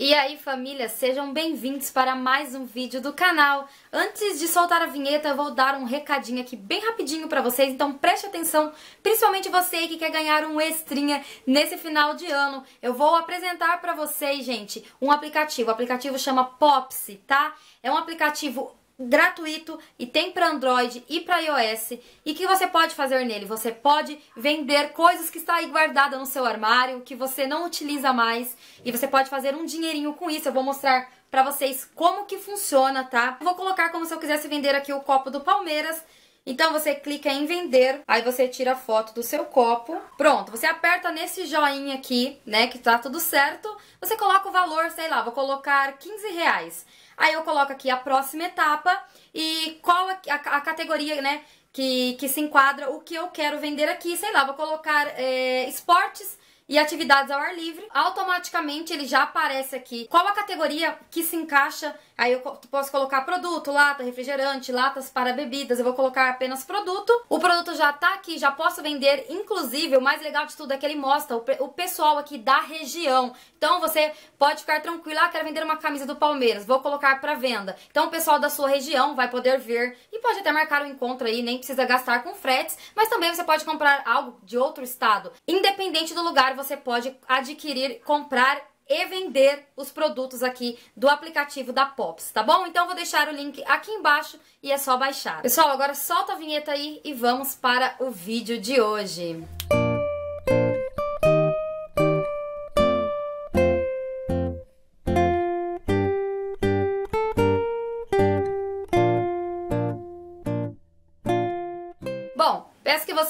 E aí família, sejam bem-vindos para mais um vídeo do canal. Antes de soltar a vinheta, eu vou dar um recadinho aqui bem rapidinho para vocês, então preste atenção, principalmente você que quer ganhar um extrinha nesse final de ano. Eu vou apresentar para vocês, gente, um aplicativo. O aplicativo chama Popsy, tá? É um aplicativo gratuito e tem para Android e para iOS. E que você pode fazer nele? Você pode vender coisas que está aí guardada no seu armário, que você não utiliza mais, e você pode fazer um dinheirinho com isso. Eu vou mostrar para vocês como que funciona, tá? Vou colocar como se eu quisesse vender aqui o copo do Palmeiras então você clica em vender, aí você tira a foto do seu copo. Pronto, você aperta nesse joinha aqui, né, que tá tudo certo. Você coloca o valor, sei lá, vou colocar 15 reais. Aí eu coloco aqui a próxima etapa e qual a, a, a categoria, né, que, que se enquadra o que eu quero vender aqui. Sei lá, vou colocar é, esportes e atividades ao ar livre, automaticamente ele já aparece aqui qual a categoria que se encaixa. Aí eu posso colocar produto, lata, refrigerante, latas para bebidas. Eu vou colocar apenas produto. O produto já tá aqui, já posso vender. Inclusive, o mais legal de tudo é que ele mostra o pessoal aqui da região. Então você pode ficar tranquilo. Ah, quero vender uma camisa do Palmeiras. Vou colocar para venda. Então o pessoal da sua região vai poder ver e pode até marcar um encontro aí. Nem precisa gastar com fretes, mas também você pode comprar algo de outro estado. Independente do lugar, você pode adquirir, comprar e vender os produtos aqui do aplicativo da Pops, tá bom? Então vou deixar o link aqui embaixo e é só baixar. Pessoal, agora solta a vinheta aí e vamos para o vídeo de hoje.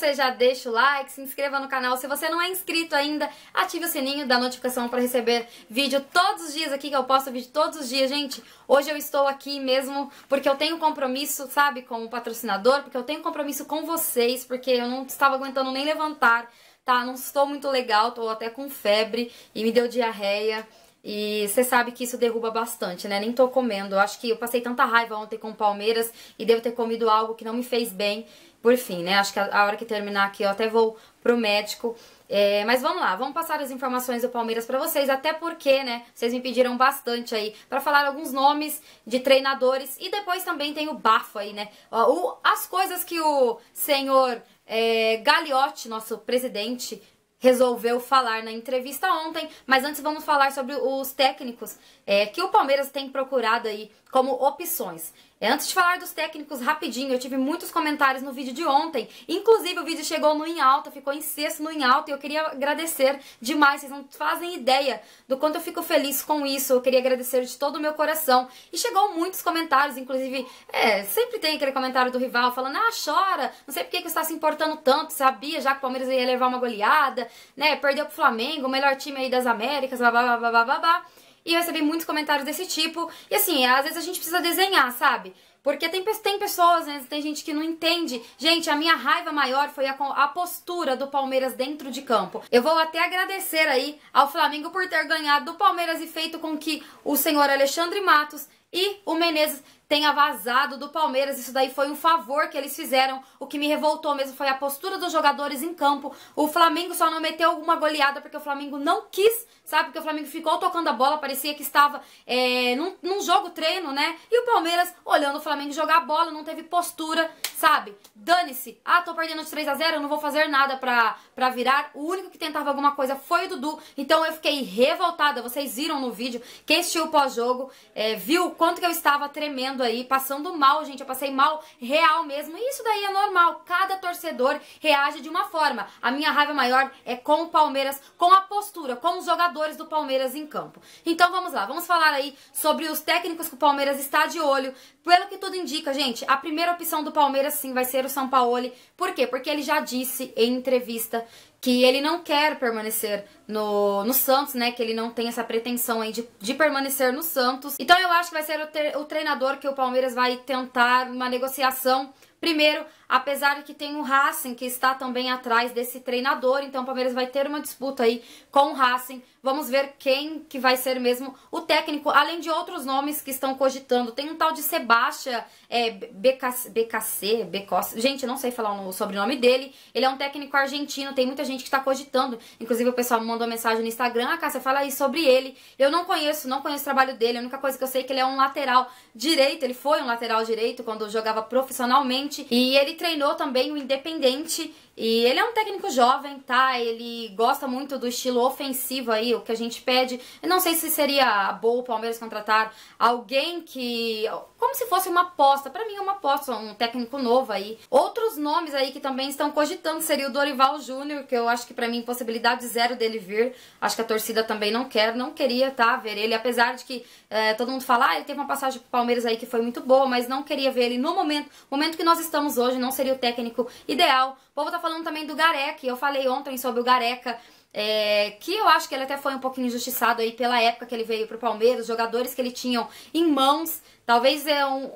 você já deixa o like, se inscreva no canal. Se você não é inscrito ainda, ative o sininho da notificação para receber vídeo todos os dias aqui, que eu posto vídeo todos os dias. Gente, hoje eu estou aqui mesmo porque eu tenho compromisso, sabe, com o patrocinador, porque eu tenho compromisso com vocês, porque eu não estava aguentando nem levantar, tá? Não estou muito legal, estou até com febre e me deu diarreia. E você sabe que isso derruba bastante, né? Nem tô comendo. acho que eu passei tanta raiva ontem com o Palmeiras e devo ter comido algo que não me fez bem. Por fim, né? Acho que a, hora que terminar aqui eu até vou pro médico. É, mas vamos lá, vamos passar as informações do Palmeiras para vocês, até porque, né, vocês me pediram bastante aí para falar alguns nomes de treinadores e depois também tem o bafo aí, né, o, as coisas que o senhor é, Gagliotti, nosso presidente, resolveu falar na entrevista ontem. Mas antes vamos falar sobre os técnicos é, que o Palmeiras tem procurado aí como opções. Antes de falar dos técnicos, rapidinho, eu tive muitos comentários no vídeo de ontem. Inclusive, o vídeo chegou no em alta, ficou em sexto no em alta, e eu queria agradecer demais. Vocês não fazem ideia do quanto eu fico feliz com isso. Eu queria agradecer de todo o meu coração. E chegou muitos comentários, inclusive, é, sempre tem aquele comentário do rival falando, ah, chora, não sei por que, que você está se importando tanto, sabia já que o Palmeiras ia levar uma goleada, né, perdeu pro Flamengo, o melhor time aí das Américas, blá, blá, blá, blá, blá, blá. E eu recebi muitos comentários desse tipo. E assim, às vezes a gente precisa desenhar, sabe? Porque tem, tem pessoas, né, tem gente que não entende. Gente, a minha raiva maior foi a, a, postura do Palmeiras dentro de campo. Eu vou até agradecer aí ao Flamengo por ter ganhado do Palmeiras e feito com que o senhor Alexandre Matos e o Menezes tenha vazado do Palmeiras. Isso daí foi um favor que eles fizeram. O que me revoltou mesmo foi a postura dos jogadores em campo. O Flamengo só não meteu alguma goleada porque o Flamengo não quis, sabe? Porque o Flamengo ficou tocando a bola, parecia que estava é, num, num jogo treino, né? E o Palmeiras olhando o Flamengo jogar a bola, não teve postura, sabe? Dane-se. Ah, tô perdendo de 3 a 0 não vou fazer nada pra, pra virar. O único que tentava alguma coisa foi o Dudu. Então eu fiquei revoltada. Vocês viram no vídeo, quem assistiu o pós-jogo é, viu o quanto que eu estava tremendo sofrendo aí, passando mal, gente. Eu passei mal real mesmo. E isso daí é normal. Cada torcedor reage de uma forma. A minha raiva maior é com o Palmeiras, com a postura, com os jogadores do Palmeiras em campo. Então vamos lá, vamos falar aí sobre os técnicos que o Palmeiras está de olho. Pelo que tudo indica, gente, a primeira opção do Palmeiras sim vai ser o São Paulo. Por quê? Porque ele já disse em entrevista que ele não quer permanecer no, no Santos, né? Que ele não tem essa pretensão aí de, de permanecer no Santos. Então eu acho que vai ser o, ter, o treinador que o Palmeiras vai tentar uma negociação Primeiro, apesar de que tem o Racing, que está também atrás desse treinador, então o Palmeiras vai ter uma disputa aí com o Racing. Vamos ver quem que vai ser mesmo o técnico, além de outros nomes que estão cogitando. Tem um tal de Sebastião é, BKC, BKC, BKC, gente, não sei falar o sobrenome dele. Ele é um técnico argentino, tem muita gente que está cogitando. Inclusive o pessoal me mandou mensagem no Instagram, ah, Cássia, fala aí sobre ele. Eu não conheço, não conheço o trabalho dele, a única coisa que eu sei é que ele é um lateral direito, ele foi um lateral direito quando jogava profissionalmente e ele treinou também o Independente, e ele é um técnico jovem, tá? Ele gosta muito do estilo ofensivo aí, o que a gente pede. Eu não sei se seria bom o Palmeiras contratar alguém que. Como se fosse uma aposta. para mim é uma aposta, um técnico novo aí. Outros nomes aí que também estão cogitando seria o Dorival Júnior, que eu acho que para mim possibilidade zero dele vir. Acho que a torcida também não quer, não queria, tá? Ver ele, apesar de que é, todo mundo fala, ah, ele teve uma passagem pro Palmeiras aí que foi muito boa, mas não queria ver ele no momento. momento que nós estamos hoje, não seria o técnico ideal. O povo tá falando falando também do Gareca. Eu falei ontem sobre o Gareca, é, que eu acho que ele até foi um pouquinho injustiçado aí pela época que ele veio pro Palmeiras, jogadores que ele tinha em mãos. Talvez é um,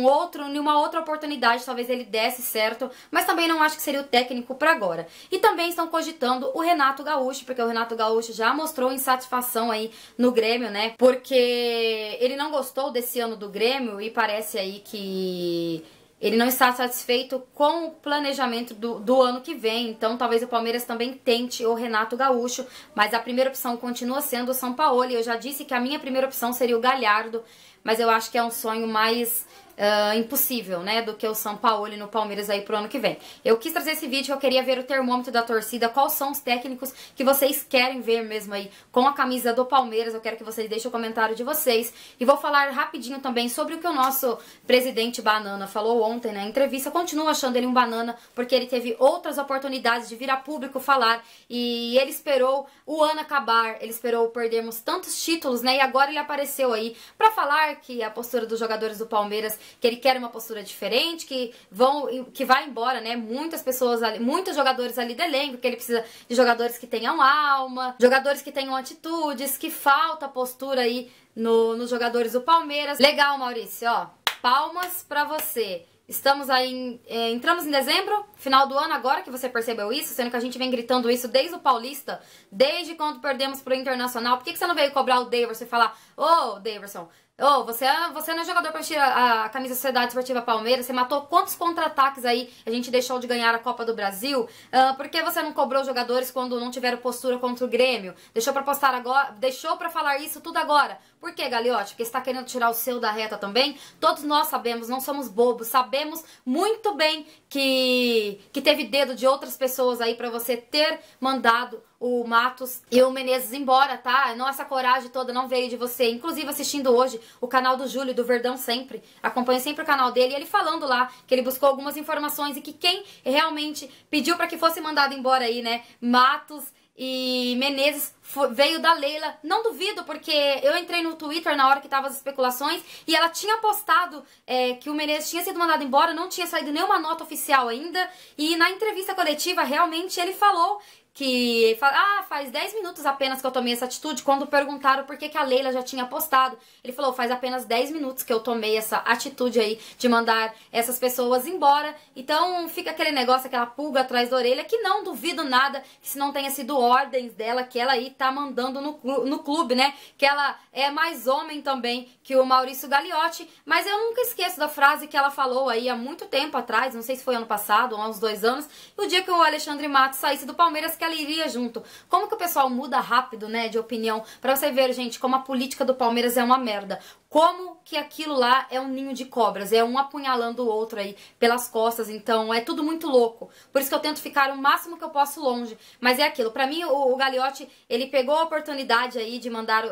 um outro, uma outra oportunidade, talvez ele desse certo, mas também não acho que seria o técnico para agora. E também estão cogitando o Renato Gaúcho, porque o Renato Gaúcho já mostrou insatisfação aí no Grêmio, né? Porque ele não gostou desse ano do Grêmio e parece aí que ele não está satisfeito com o planejamento do, do, ano que vem, então talvez o Palmeiras também tente o Renato Gaúcho, mas a primeira opção continua sendo o São Paulo, e eu já disse que a minha primeira opção seria o Galhardo, mas eu acho que é um sonho mais uh, impossível, né, do que o São Paulo e no Palmeiras aí pro ano que vem. Eu quis trazer esse vídeo, eu queria ver o termômetro da torcida, quais são os técnicos que vocês querem ver mesmo aí com a camisa do Palmeiras, eu quero que vocês deixem o comentário de vocês. E vou falar rapidinho também sobre o que o nosso presidente Banana falou ontem na entrevista, continuo achando ele um banana, porque ele teve outras oportunidades de vir a público falar, e ele esperou o ano acabar, ele esperou perdermos tantos títulos, né, e agora ele apareceu aí para falar que a postura dos jogadores do Palmeiras que ele quer uma postura diferente, que vão que vai embora, né? Muitas pessoas ali, muitos jogadores ali do elenco, que ele precisa de jogadores que tenham alma, jogadores que tenham atitudes, que falta postura aí no, nos jogadores do Palmeiras. Legal, Maurício, ó. Palmas para você. Estamos aí, em, é, entramos em dezembro, final do ano agora que você percebeu isso, sendo que a gente vem gritando isso desde o Paulista, desde quando perdemos pro Internacional. Por que, que você não veio cobrar o Daverson e falar, ô, oh, Daverson, Ô, oh, você, é, você não é jogador para tirar a, camisa da Sociedade Esportiva Palmeiras, você matou quantos contra-ataques aí a gente deixou de ganhar a Copa do Brasil? Uh, por que você não cobrou jogadores quando não tiveram postura contra o Grêmio? Deixou para postar agora, deixou para falar isso tudo agora. Por que, Galiote? Porque está querendo tirar o seu da reta também? Todos nós sabemos, não somos bobos, sabemos muito bem que, que teve dedo de outras pessoas aí para você ter mandado o Matos e o Menezes embora, tá? Nossa coragem toda não veio de você. Inclusive, assistindo hoje o canal do Júlio, do Verdão Sempre. Acompanho sempre o canal dele e ele falando lá que ele buscou algumas informações e que quem realmente pediu para que fosse mandado embora aí, né? Matos e Menezes veio da Leila. Não duvido, porque eu entrei no Twitter na hora que tava as especulações e ela tinha postado é, que o Menezes tinha sido mandado embora, não tinha saído nenhuma nota oficial ainda. E na entrevista coletiva, realmente, ele falou que fala, ah, faz 10 minutos apenas que eu tomei essa atitude, quando perguntaram por que, que a Leila já tinha postado. Ele falou, faz apenas 10 minutos que eu tomei essa atitude aí de mandar essas pessoas embora. Então fica aquele negócio, aquela pulga atrás da orelha, que não duvido nada que se não tenha sido ordens dela que ela aí tá mandando no, no clube, né? Que ela é mais homem também que o Maurício Gagliotti, mas eu nunca esqueço da frase que ela falou aí há muito tempo atrás, não sei se foi ano passado ou há uns dois anos, no dia que o Alexandre Matos saísse do Palmeiras, que galeria junto. Como que o pessoal muda rápido, né, de opinião, pra você ver, gente, como a política do Palmeiras é uma merda. Como que aquilo lá é um ninho de cobras, é um apunhalando o outro aí pelas costas, então é tudo muito louco. Por isso que eu tento ficar o máximo que eu posso longe. Mas é aquilo, pra mim o, o Gagliotti, ele pegou a oportunidade aí de mandar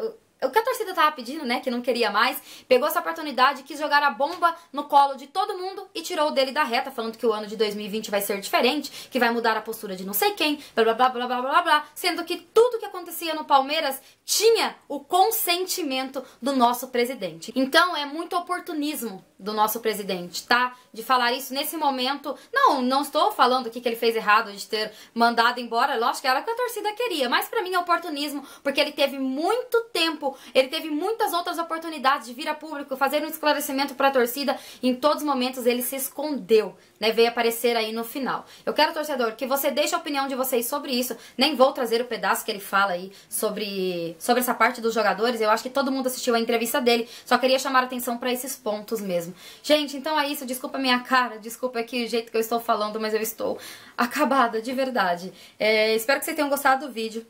o que a torcida tava pedindo, né, que não queria mais, pegou essa oportunidade, quis jogar a bomba no colo de todo mundo e tirou dele da reta, falando que o ano de 2020 vai ser diferente, que vai mudar a postura de não sei quem, blá blá blá blá blá blá, blá sendo que tudo que acontecia no Palmeiras tinha o consentimento do nosso presidente. Então é muito oportunismo do nosso presidente, tá? De falar isso nesse momento. Não, não estou falando aqui que ele fez errado de ter mandado embora, lógico que era o que a torcida queria, mas para mim é oportunismo, porque ele teve muito tempo ele teve muitas outras oportunidades de vir a público, fazer um esclarecimento para a torcida. Em todos os momentos ele se escondeu, né? Veio aparecer aí no final. Eu quero, torcedor, que você deixe a opinião de vocês sobre isso. Nem vou trazer o pedaço que ele fala aí sobre, sobre essa parte dos jogadores. Eu acho que todo mundo assistiu a entrevista dele. Só queria chamar a atenção para esses pontos mesmo. Gente, então é isso. Desculpa a minha cara, desculpa aqui o jeito que eu estou falando, mas eu estou acabada, de verdade. É, espero que vocês tenham gostado do vídeo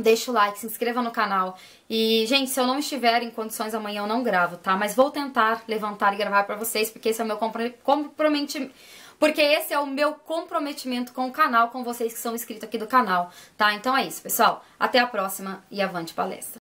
deixa o like, se inscreva no canal. E, gente, se eu não estiver em condições amanhã, eu não gravo, tá? Mas vou tentar levantar e gravar pra vocês, porque esse é o meu comprometimento. Porque esse é o meu comprometimento com o canal, com vocês que são inscritos aqui do canal, tá? Então é isso, pessoal. Até a próxima e avante palestra!